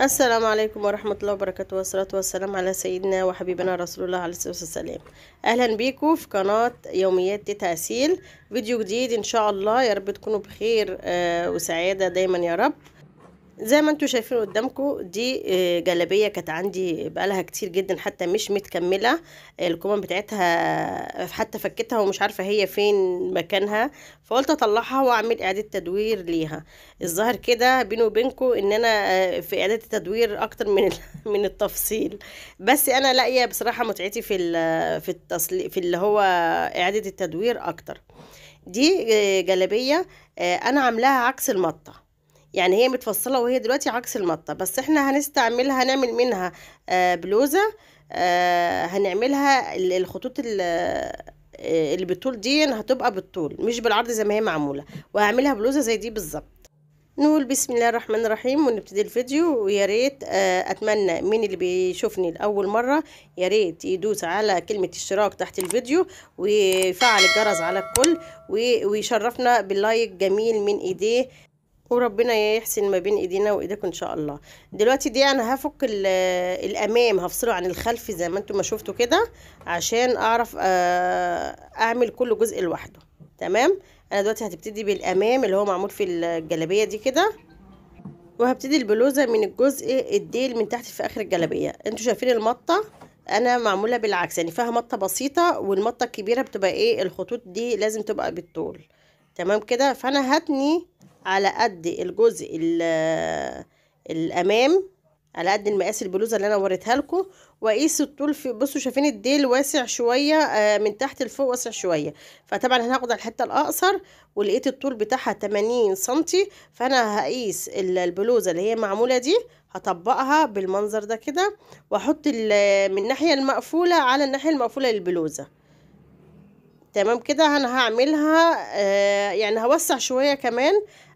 السلام عليكم ورحمة الله وبركاته والصلاة والسلام على سيدنا وحبيبنا رسول الله عليه الصلاة والسلام أهلا بيكم في قناة يوميات تيتا فيديو جديد إن شاء الله يا رب تكونوا بخير آه، وسعادة دايما يا رب زي ما انتم شايفين قدامكم دي آه، جلابيه كانت عندي بقالها كتير جدا حتى مش متكمله الكمام بتاعتها آه، حتى فكتها ومش عارفه هي فين مكانها فقلت اطلعها واعمل اعاده تدوير ليها الظاهر كده بيني وبينكم ان انا آه، في اعاده التدوير اكتر من من التفصيل بس انا لاقيه بصراحه متعتي في في التصلي في اللي هو اعاده التدوير اكتر دي جلابيه انا عاملاها عكس المطه يعني هي متفصلة وهي دلوقتي عكس المطة بس احنا هنستعملها هنعمل منها آه، بلوزة آه، هنعملها الخطوط آه، اللي بالطول دي هتبقى بالطول مش بالعرض زي ما هي معمولة وهعملها بلوزة زي دي بالظبط نقول بسم الله الرحمن الرحيم ونبتدي الفيديو ويا ريت اتمنى من اللي بيشوفني لاول مره يا ريت يدوس على كلمه اشتراك تحت الفيديو ويفعل الجرس على الكل ويشرفنا باللايك جميل من ايديه وربنا يحسن ما بين ايدينا وايديكم ان شاء الله دلوقتي دي انا هفك آه، الامام هفصله عن الخلف زي ما انتم ما شفتوا كده عشان اعرف آه، اعمل كل جزء لوحده تمام انا دلوقتي هتبتدي بالامام اللي هو معمول في الجلابيه دي كده وهبتدي البلوزه من الجزء الديل من تحت في اخر الجلابيه انتوا شايفين المطه انا معموله بالعكس يعني فيها مطه بسيطه والمطه الكبيره بتبقى ايه الخطوط دي لازم تبقى بالطول تمام كده فانا هتني على قد الجزء الامام على قد المقاس البلوزه اللي انا وريتها لكم واقيس الطول في بصوا شايفين الديل واسع شويه آه، من تحت لفوق واسع شويه فطبعا هناخد على الحته الاقصر ولقيت الطول بتاعها 80 سنتي فانا هقيس البلوزه اللي هي معموله دي هطبقها بالمنظر ده كده واحط من الناحيه المقفوله على الناحيه المقفوله للبلوزه تمام كده انا هعملها آه، يعني هوسع شويه كمان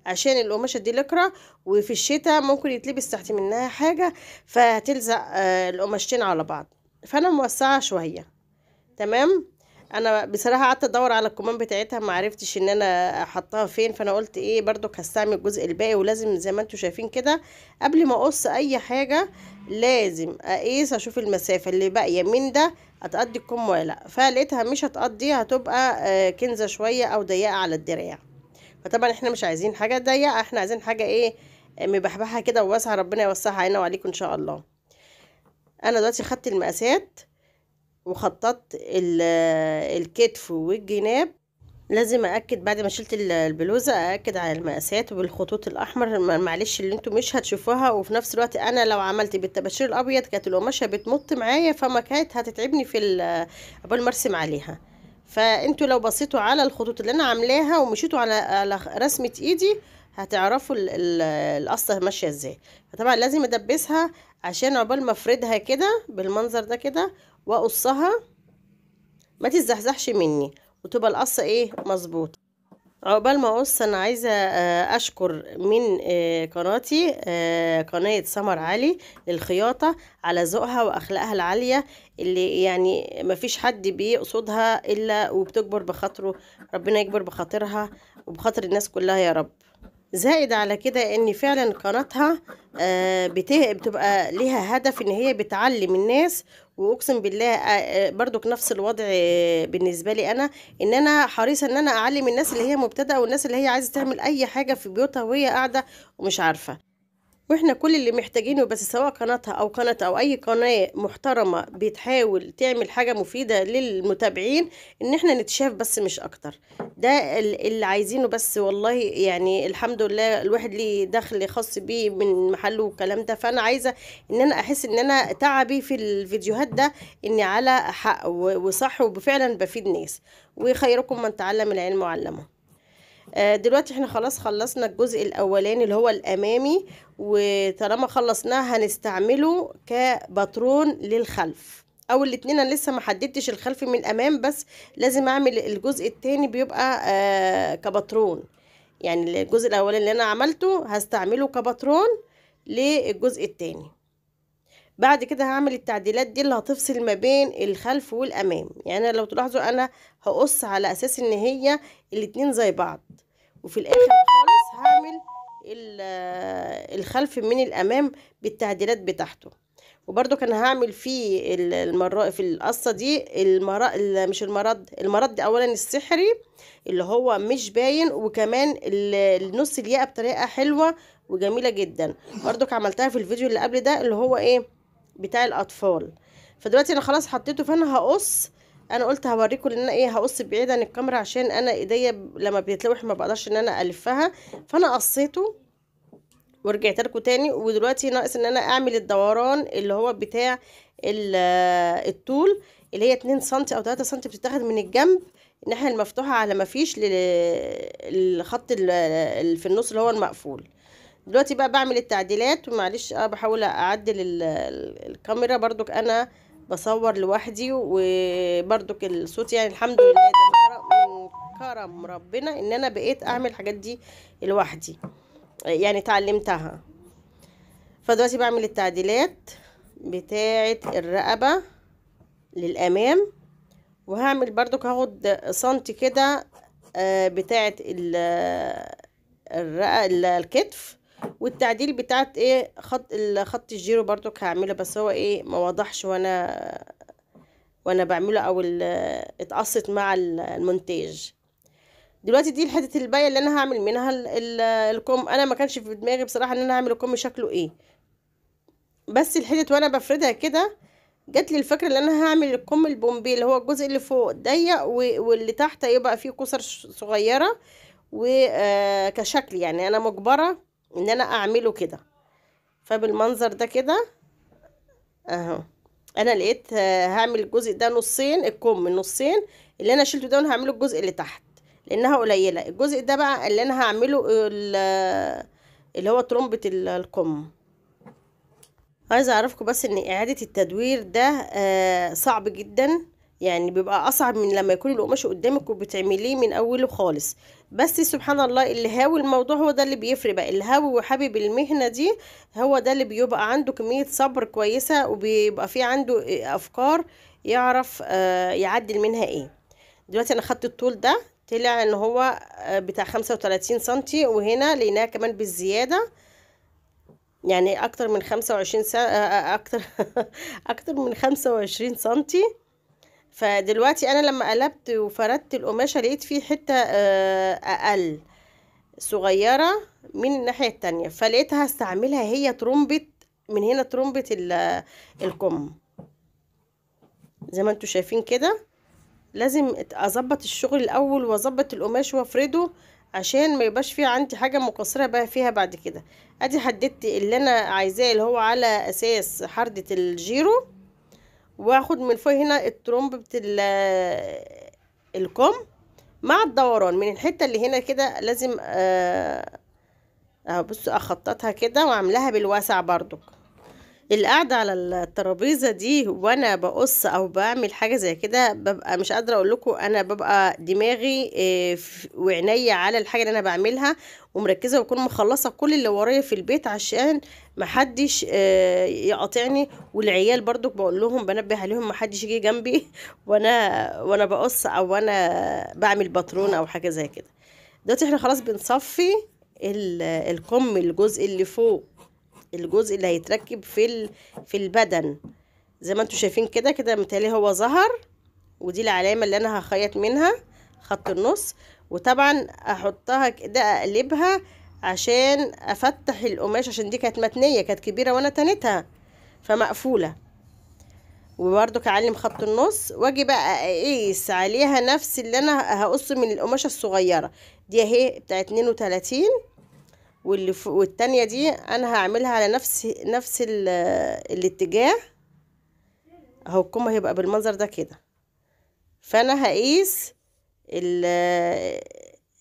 عشان القماشة دي لكرة وفي الشتاء ممكن يتلبس تحت منها حاجة فهتلزق آه، القماشتين على بعض فأنا موسعة شوية تمام انا بصراحه قعدت ادور على الكمام بتاعتها ما عرفتش ان انا احطها فين فانا قلت ايه برضو هستعمل الجزء الباقي ولازم زي ما انتم شايفين كده قبل ما اقص اي حاجه لازم اقيس اشوف المسافه اللي باقيه من ده هتقضي الكم ولا لا فلقيتها مش هتقضي هتبقى آه، كنزه شويه او ضيقه على الدراع فطبعا احنا مش عايزين حاجه ضيقه احنا عايزين حاجه ايه مبحبحه كده وواسعه ربنا يوسعها علينا وعليكم ان شاء الله انا دلوقتي خدت المقاسات وخططت آه، الكتف والجناب لازم اكد بعد ما شلت البلوزه اكد على المقاسات وبالخطوط الاحمر معلش اللي انتم مش هتشوفوها وفي نفس الوقت انا لو عملت بالطباشير الابيض كانت القماشه بتمط معايا فما كانت هتتعبني في قبل ما آه، ارسم عليها فانتوا لو بصيتوا على الخطوط اللي انا عاملاها ومشيتوا على على رسمه ايدي هتعرفوا القصه ماشيه ازاي فطبعا لازم ادبسها عشان عقبال ما افردها كده بالمنظر ده كده واقصها ما تزحزحش مني وتبقى القصه ايه مظبوطه عقبال ما اقص انا عايزه آه، اشكر من آه، قناتي آه، قناه سمر علي للخياطه على ذوقها واخلاقها العاليه اللي يعني مفيش حد بيقصدها الا وبتكبر بخاطره ربنا يكبر بخاطرها وبخاطر الناس كلها يا رب زائد على كده ان فعلا قناتها بتبقى ليها هدف ان هي بتعلم الناس واقسم بالله آه، آه، برضك نفس الوضع آه، بالنسبه لي انا ان انا حريصه ان انا اعلم الناس اللي هي مبتدئه والناس اللي هي عايزه تعمل اي حاجه في بيوتها وهي قاعده ومش عارفه واحنا كل اللي محتاجينه بس سواء قناتها او قناه او اي قناه محترمه بتحاول تعمل حاجه مفيده للمتابعين ان احنا نتشاف بس مش اكتر ده اللي عايزينه بس والله يعني الحمد لله الواحد ليه دخل خاص بيه من محله والكلام ده فانا عايزه ان انا احس ان انا تعبي في الفيديوهات ده اني على حق وصح وفعلا بفيد ناس وخيركم من تعلم العلم وعلمه آه، دلوقتي احنا خلاص خلصنا الجزء الاولاني اللي هو الامامي وطالما خلصناه هنستعمله كباترون للخلف او الاتنين انا لسه ما حددتش الخلف من الامام بس لازم اعمل الجزء التاني بيبقى آه، كباترون يعني الجزء الاولاني اللي انا عملته هستعمله كباترون للجزء التاني بعد كده هعمل التعديلات دي اللي هتفصل ما بين الخلف والامام يعني لو تلاحظوا انا هقص على اساس ان هي الاتنين زي بعض وفي الاخر خالص هعمل الخلف من الامام بالتعديلات بتاعته وبرده كان هعمل في المرا في القصه دي المرا مش المرد المرد دي اولا السحري اللي هو مش باين وكمان النص الياقه بطريقه حلوه وجميله جدا بردك عملتها في الفيديو اللي قبل ده اللي هو ايه بتاع الاطفال فدلوقتي انا خلاص حطيته فانا هقص انا قلت هوريكم ان انا ايه هقص بعيد عن الكاميرا عشان انا ايديا لما بيتلوح ما بقدرش ان انا الفها فانا قصيته ورجعت لكم تاني ودلوقتي ناقص ان انا اعمل الدوران اللي هو بتاع آه، الطول اللي هي 2 سم او 3 سم بتتاخد من الجنب الناحيه المفتوحه على ما فيش للخط اللي في النص اللي هو المقفول دلوقتي بقى بعمل التعديلات ومعلش اه بحاول اعدل الكاميرا بردك انا بصور لوحدي وبردك الصوت يعني الحمد لله ده من كرم ربنا ان انا بقيت اعمل الحاجات دي لوحدي يعني اتعلمتها فدلوقتي بعمل التعديلات بتاعه الرقبه للامام وهعمل بردك هاخد سنتي كده آه، بتاعه الكتف والتعديل بتاعت ايه خط الخط الجيرو برضو هعمله بس هو ايه ما وضحش وانا وانا بعمله او اتقصت مع المونتاج دلوقتي دي الحتة البايه اللي انا هعمل منها الكم انا ما كانش في دماغي بصراحه ان انا هعمل الكم شكله ايه بس الحتت وانا بفردها كده جت لي الفكره ان انا هعمل الكم البومبي اللي هو الجزء اللي فوق ضيق واللي تحت يبقى فيه كسر صغيره وكشكل آه، يعني انا مجبره ان انا اعمله كده فبالمنظر ده كده اهو انا لقيت آه، هعمل الجزء ده نصين الكم نصين اللي انا شلته ده انا هعمله الجزء اللي تحت لانها قليله الجزء ده بقى اللي انا هعمله اللي هو طرمبه الكم عايزه اعرفكم بس ان اعاده التدوير ده آه، صعب جدا يعني بيبقى اصعب من لما يكون القماش قدامك وبتعمليه من اوله خالص بس سبحان الله اللي هاوي الموضوع هو ده اللي بيفرق بقى هاوي وحابب المهنه دي هو ده اللي بيبقى عنده كميه صبر كويسه وبيبقى في عنده افكار يعرف آه، يعدل منها ايه دلوقتي انا خدت الطول ده طلع ان هو آه، بتاع خمسة سنتي وهنا لقيناها كمان بالزياده يعني اكتر من 25 وعشرين آه، اكتر اكتر من خمسة وعشرين سنتي فدلوقتي انا لما قلبت وفردت القماشة لقيت فيه حتة آه، اقل صغيرة من الناحية التانية فلقيتها هستعملها هي ترمبة من هنا ترمبة الكم زي ما انتوا شايفين كده لازم اظبط الشغل الاول واظبط القماش وافرده عشان ما يبقاش فيه عندي حاجه مقصره بقى فيها بعد كده ادي حددت اللي انا عايزاه اللي هو على اساس حرده الجيرو واخد من فوق هنا الترومب بتاع الكم مع الدوران من الحته اللي هنا كده لازم اهو آه، بصوا اخططها كده واعملها بالواسع برضو القعده على الترابيزه دي وانا بقص او بعمل حاجه زي كده ببقى مش قادره اقول لكم انا ببقى دماغي آه، وعينيا على الحاجه اللي انا بعملها ومركزه واكون مخلصه كل اللي ورايا في البيت عشان محدش آه، يقاطعني والعيال برضو بقول لهم بنبه عليهم محدش يجي جنبي وانا وانا بقص او انا بعمل باترون او حاجه زي كده دلوقتي احنا خلاص بنصفي الكم الجزء اللي فوق الجزء اللي هيتركب في في البدن زي ما انتم شايفين كده كده متهيألي هو ظهر ودي العلامة اللي انا هخيط منها خط النص وطبعا احطها كده اقلبها عشان افتح القماش عشان دي كانت متنية كانت كبيرة وانا تنتها فمقفولة وبرده كعلم خط النص واجي بقى اقيس عليها نفس اللي انا هقص من القماشة الصغيرة دي اهي بتاع اتنين وتلاتين واللي والتانية دي انا هعملها على نفس نفس الاتجاه اهو الكم هيبقى بالمنظر ده كده فانا هقيس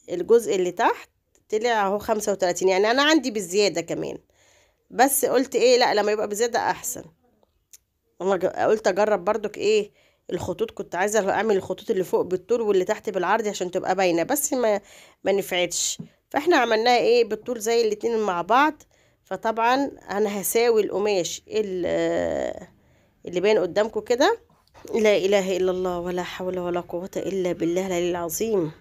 الجزء اللي تحت طلع اهو خمسة وتلاتين يعني انا عندي بالزيادة كمان بس قلت ايه لا لما يبقى بزيادة احسن انا قلت اجرب بردك ايه الخطوط كنت عايزه اعمل الخطوط اللي فوق بالطول واللي تحت بالعرض عشان تبقى باينه بس ما ما نفعتش فاحنا عملناها ايه بالطول زي الاتنين مع بعض فطبعا انا هساوي القماش اللي باين قدامكم كده لا اله الا الله ولا حول ولا قوه الا بالله العلي العظيم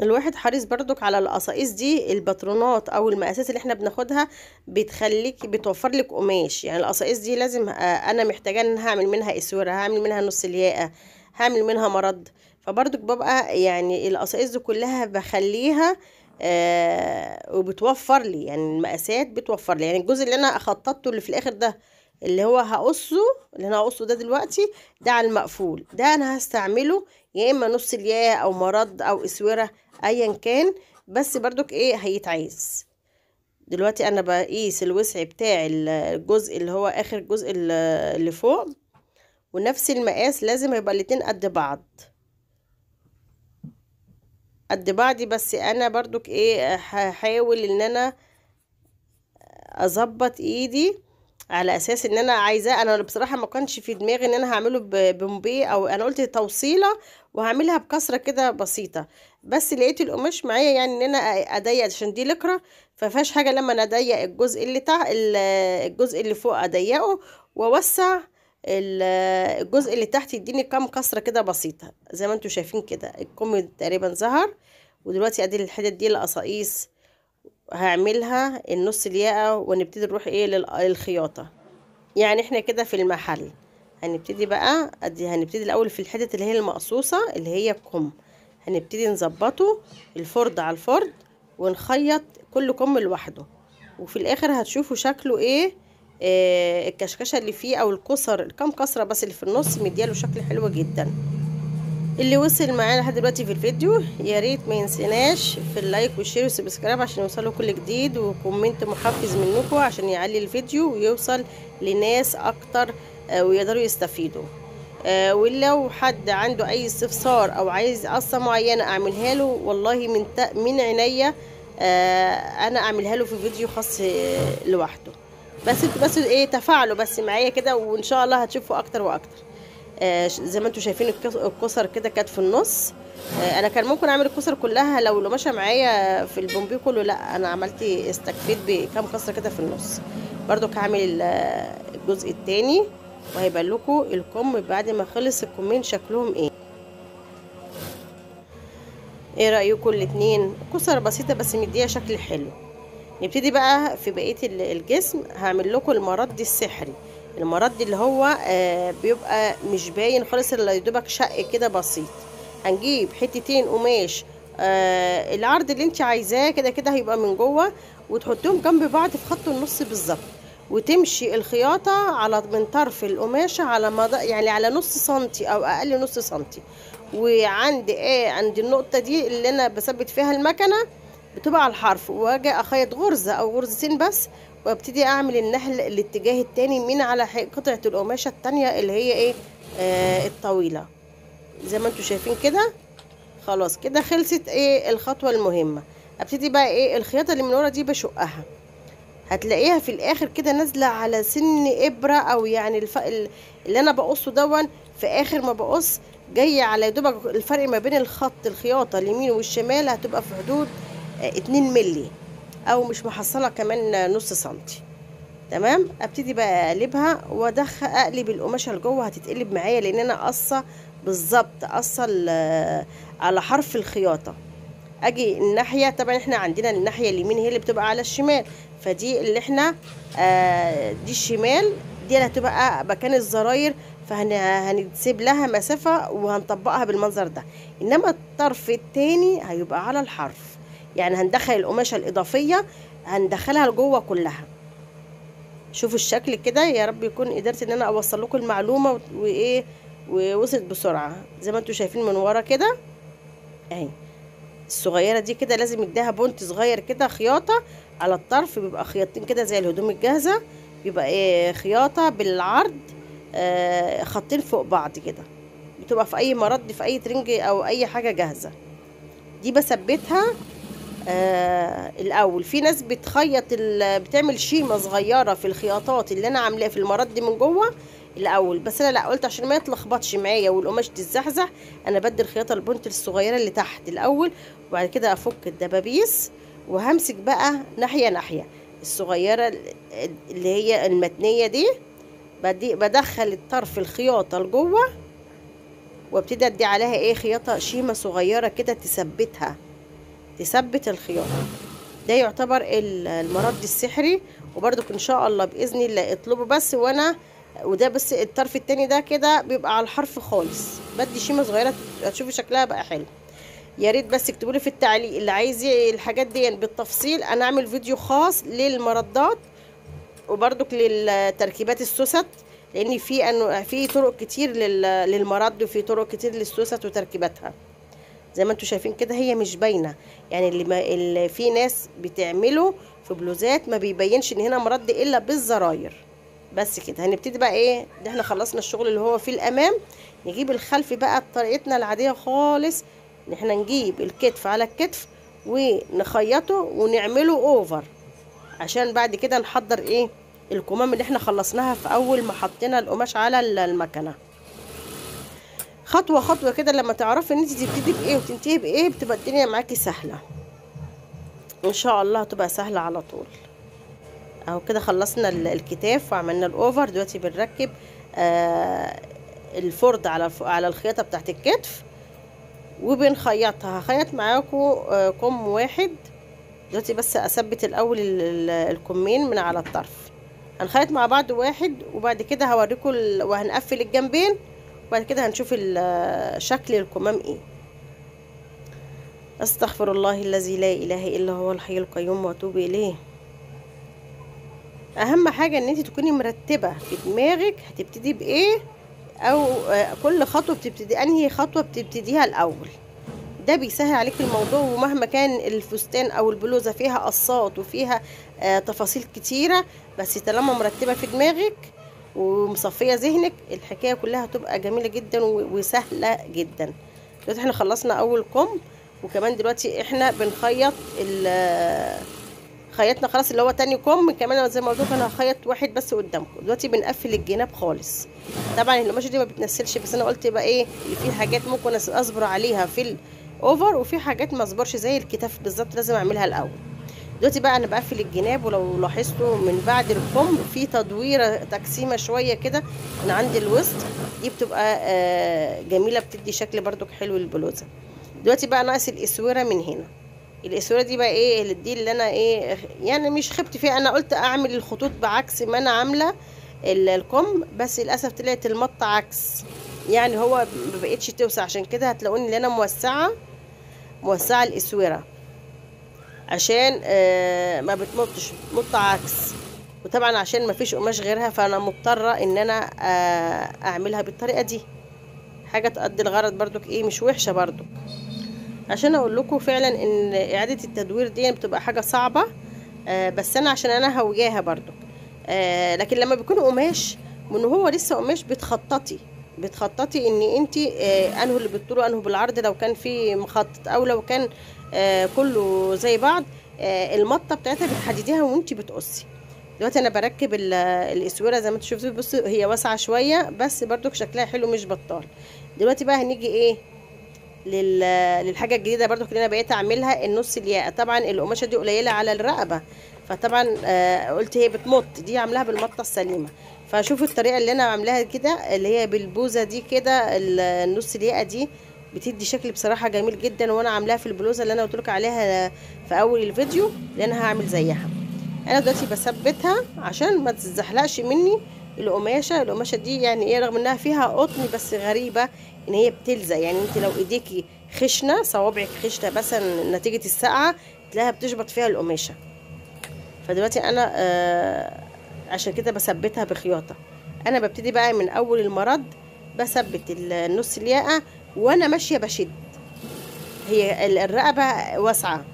الواحد حريص بردك على القصائص دي الباترونات او المقاسات اللي احنا بناخدها بتخليك بتوفر لك قماش يعني القصائص دي لازم آه، انا محتاجه ان هعمل منها اسوره هعمل منها نص الياقه هعمل منها مرض فبرضك ببقى يعني القصائص دي كلها بخليها آه وبتوفر لي يعني المقاسات بتوفر لي يعني الجزء اللي انا خططته اللي في الاخر ده اللي هو هقصه اللي انا هقصه ده دلوقتي ده على المقفول ده انا هستعمله يا اما نص الياه او مرض او اسوره ايا كان بس بردك ايه هيتعايز دلوقتي انا بقيس الوسع بتاع الجزء اللي هو اخر جزء اللي فوق ونفس المقاس لازم يبقى الاتنين قد بعض قد بعضي بس انا بردك ايه هحاول ان انا اظبط ايدي على اساس ان انا عايزاه انا بصراحه ما كانش في دماغي ان انا هعمله بومبي او انا قلت توصيله وهعملها بكسره كده بسيطه بس لقيت القماش معايا يعني ان انا اضيق عشان دي لكره ففيهاش حاجه لما انا اضيق الجزء اللي تحت الجزء اللي فوق اضيقه واوسع الجزء اللي تحت يديني كام كسره كده بسيطه زي ما انتم شايفين كده الكم تقريبا ظهر ودلوقتي ادي الحتت دي القصاقيس هعملها النص الياقه ونبتدي نروح ايه للخياطه يعني احنا كده في المحل هنبتدي بقى ادي هنبتدي الاول في الحتت اللي هي المقصوصه اللي هي الكم هنبتدي نظبطه الفرد على الفرد ونخيط كل كم لوحده وفي الاخر هتشوفوا شكله ايه آه، الكشكشه اللي فيه او الكسر كام كسره بس اللي في النص مدياله شكل حلو جدا اللي وصل معانا لحد دلوقتي في الفيديو يا ريت ما ينسيناش في اللايك والشير والسبسكرايب عشان يوصله كل جديد وكومنت محفز منكم عشان يعلي الفيديو ويوصل لناس اكتر آه، ويقدروا يستفيدوا آه، ولو حد عنده اي استفسار او عايز قصه معينه اعملها له والله من من عينيا انا اعملها له في فيديو خاص لوحده بس انتوا بس ايه تفاعلوا بس معايا كده وان شاء الله هتشوفوا اكتر واكتر آه زي ما انتوا شايفين الكسر كده كانت في النص آه انا كان ممكن اعمل الكسر كلها لو لو ماشيه معايا في البومبي كله لا انا عملت استكفيت بكام كسره كده في النص برضو هعمل الجزء التاني وهيبقى لكم الكم بعد ما خلص الكمين شكلهم ايه ايه رايكم الاتنين كسر بسيطه بس مديها شكل حلو نبتدي بقى في بقيه الجسم هعمل لكم المرض السحري المرض اللي هو آه، بيبقى مش باين خالص الا يدوبك شق كده بسيط هنجيب حتتين قماش آه، العرض اللي انت عايزاه كده كده هيبقى من جوه وتحطهم جنب بعض في خط النص بالظبط وتمشي الخياطه على من طرف القماشه على مدى يعني على نص سنتي او اقل نص سنتي وعند ايه عند النقطه دي اللي انا بثبت فيها المكنه بتبقى على الحرف واجي اخيط غرزه او غرزتين بس وابتدي اعمل النحل الاتجاه التاني من على قطعه القماشه التانيه اللي هي ايه آه الطويله زي ما انتم شايفين كده خلاص كده خلصت ايه الخطوه المهمه ابتدي بقى ايه الخياطه اللي من ورا دي بشقها هتلاقيها في الاخر كده نازله على سن ابره او يعني الف... اللي انا بقصه دون في اخر ما بقص جايه على دوبك الفرق ما بين الخط الخياطه اليمين والشمال هتبقى في حدود 2 ملي او مش محصله كمان نص سنتي تمام ابتدي بقى اقلبها وادخل اقلب القماشه لجوه هتتقلب معايا لان انا قصه بالظبط قصه آه، على حرف الخياطه اجي الناحيه طبعا احنا عندنا الناحيه اليمين هي اللي بتبقى على الشمال فدي اللي احنا آه دي الشمال دي اللي هتبقى مكان الزراير فهنسيب لها مسافه وهنطبقها بالمنظر ده انما الطرف التاني هيبقى على الحرف يعني هندخل القماشة الإضافية هندخلها لجوه كلها شوفوا الشكل كده يا رب يكون قدرت ان انا اوصل لكم المعلومه وايه ووصلت بسرعه زي ما انتم شايفين من ورا كده اهي الصغيره دي كده لازم اديها بونت صغير كده خياطه على الطرف بيبقى خياطتين كده زي الهدوم الجاهزه بيبقى إيه خياطه بالعرض آه خطين فوق بعض كده بتبقى في اي مرد في اي ترنج او اي حاجه جاهزه دي بثبتها آه الاول في ناس بتخيط بتعمل شيمه صغيره في الخياطات اللي انا عاملاه في المرد من جوه الاول بس انا لا قلت عشان ما يتلخبطش معايا والقماش تتزحزح انا بدي الخياطه البنت الصغيره اللي تحت الاول وبعد كده افك الدبابيس وهمسك بقى ناحيه ناحيه الصغيره اللي هي المتنيه دي بدي بدخل الطرف الخياطه لجوه وابتدي ادي عليها ايه خياطه شيمه صغيره كده تثبتها تثبت الخيار ده يعتبر المرد السحري وبرضك ان شاء الله باذن الله اطلبه بس وانا وده بس الطرف التاني ده كده بيبقى على الحرف خالص بدي شيمه صغيره هتشوفي شكلها بقى حلو يا ريت بس اكتبوا لي في التعليق اللي عايز الحاجات دي بالتفصيل انا اعمل فيديو خاص للمردات وبرضك للتركيبات السوست لان في في طرق كتير للمرد وفي طرق كتير للسوست وتركيباتها زي ما انتم شايفين كده هي مش باينه يعني اللي, ما اللي في ناس بتعمله في بلوزات ما بيبينش ان هنا مرد الا بالزراير بس كده هنبتدي بقى ايه ده احنا خلصنا الشغل اللي هو في الامام نجيب الخلف بقى بطريقتنا العاديه خالص ان احنا نجيب الكتف على الكتف ونخيطه ونعمله اوفر عشان بعد كده نحضر ايه الكمام اللي احنا خلصناها في اول ما حطينا القماش على المكنه خطوه خطوه كده لما تعرفي ان انت تبتدي بايه وتنتهي بايه بتبقى الدنيا معاكي سهله ان شاء الله هتبقى سهله على طول اهو كده خلصنا الكتاف وعملنا الاوفر دلوقتي بنركب آه الفرد على على الخياطه بتاعت الكتف وبنخيطها هخيط معاكم آه، كم واحد دلوقتي بس اثبت الاول الكمين من على الطرف هنخيط مع بعض واحد وبعد كده هوريكم وهنقفل الجنبين وبعد كده هنشوف شكل الكمام ايه استغفر الله الذي لا اله الا هو الحي القيوم واتوب اليه اهم حاجه ان انت تكوني مرتبه في دماغك هتبتدي بايه او آه، كل خطوه بتبتدي انهي خطوه بتبتديها الاول ده بيسهل عليك الموضوع ومهما كان الفستان او البلوزه فيها قصات وفيها آه، تفاصيل كتيره بس طالما مرتبه في دماغك ومصفيه ذهنك الحكايه كلها هتبقى جميله جدا وسهله جدا دلوقتي احنا خلصنا اول كم وكمان دلوقتي احنا بنخيط خيطنا خلاص اللي هو تاني كم كمان زي ما قلت انا هخيط واحد بس قدامكم دلوقتي بنقفل الجناب خالص طبعا القماشه دي ما بتنسلش بس انا قلت يبقى ايه في حاجات ممكن اصبر عليها في الاوفر وفي حاجات ما اصبرش زي الكتاف بالظبط لازم اعملها الاول دلوقتي بقى انا بقفل الجناب ولو لاحظتوا من بعد الكم في تدويره تقسيمه شويه كده من عند الوسط دي بتبقى آه، جميله بتدي شكل بردك حلو للبلوزه دلوقتي بقى ناقص الاسوره من هنا الاسوره دي بقى ايه دي اللي انا ايه يعني مش خبت فيها انا قلت اعمل الخطوط بعكس ما انا عامله الكم بس للاسف طلعت المط عكس يعني هو مبقتش توسع عشان كده هتلاقوني ان انا موسعه موسعه الاسوره عشان آه، ما بتمطش بتمط عكس وطبعا عشان ما فيش قماش غيرها فانا مضطره ان انا آه، اعملها بالطريقه دي حاجه تقضي الغرض بردك ايه مش وحشه بردك عشان اقول لكم فعلا ان اعاده التدوير دي بتبقى حاجه صعبه آه، بس انا عشان انا هوياها بردك لكن لما بيكون قماش من هو لسه قماش بتخططي بتخططي ان انت آه، انه اللي بالطول وانه بالعرض لو كان في مخطط او لو كان آه، كله زي بعض آه، المطه بتاعتها بتحدديها وانت بتقصي دلوقتي انا بركب الاسوره زي ما انتوا شفتوا بصوا هي واسعه شويه بس برضو شكلها حلو مش بطال دلوقتي بقى هنيجي ايه للحاجه الجديده برضو اللي انا بقيت اعملها النص الياقه طبعا القماشه دي قليله على الرقبه فطبعا قلت هي بتمط دي عاملاها بالمطه السليمه فشوفوا الطريقه اللي انا عاملاها كده اللي هي بالبوزه دي كده النص الياقه دي بتدي شكل بصراحه جميل جدا وانا عاملاها في البلوزه اللي انا قلت لكم عليها في اول الفيديو اللي انا هعمل زيها انا دلوقتي بثبتها عشان ما تتزحلقش مني القماشه القماشه دي يعني ايه رغم انها فيها قطن بس غريبه ان هي بتلزق يعني انت لو ايديكي خشنه صوابعك خشنه مثلا نتيجه السقعه تلاقيها بتشبط فيها القماشه فدلوقتي انا آه عشان كده بثبتها بخياطه انا ببتدي بقى من اول المرض بثبت النص الياقه وانا ماشيه بشد هي الرقبه واسعه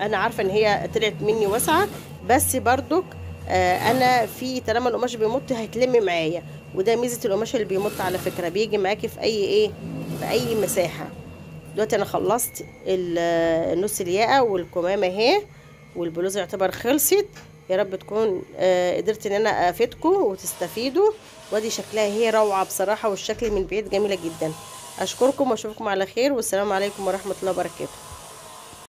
انا عارفه ان هي طلعت مني واسعه بس بردك آه، انا في طالما القماش بيمط هيتلم معايا وده ميزه القماش اللي بيمط على فكره بيجي معاكي في اي ايه في اي مساحه دلوقتي انا خلصت النص الياقه والكمامه اهي والبلوزه يعتبر خلصت يا رب تكون آه، قدرت ان انا افيدكم وتستفيدوا ودي شكلها هي روعه بصراحه والشكل من بعيد جميله جدا اشكركم واشوفكم على خير والسلام عليكم ورحمه الله وبركاته